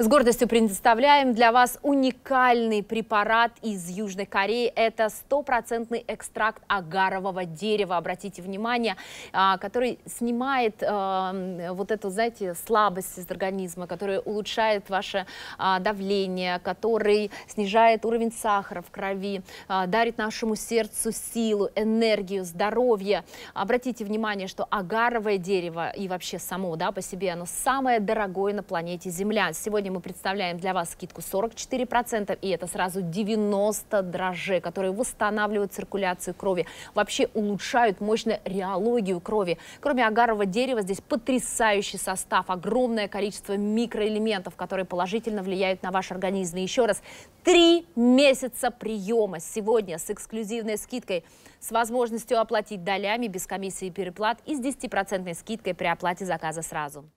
С гордостью представляем для вас уникальный препарат из Южной Кореи. Это стопроцентный экстракт агарового дерева, обратите внимание, а, который снимает а, вот эту, знаете, слабость из организма, который улучшает ваше а, давление, который снижает уровень сахара в крови, дарит нашему сердцу силу, энергию, здоровье. Обратите внимание, что агаровое дерево и вообще само да, по себе, оно самое дорогое на планете Земля. Сегодня Сегодня мы представляем для вас скидку 44%, и это сразу 90 дрожжей, которые восстанавливают циркуляцию крови, вообще улучшают мощно реологию крови. Кроме агарового дерева, здесь потрясающий состав, огромное количество микроэлементов, которые положительно влияют на ваш организм. И еще раз, три месяца приема сегодня с эксклюзивной скидкой с возможностью оплатить долями без комиссии переплат и с 10% скидкой при оплате заказа сразу.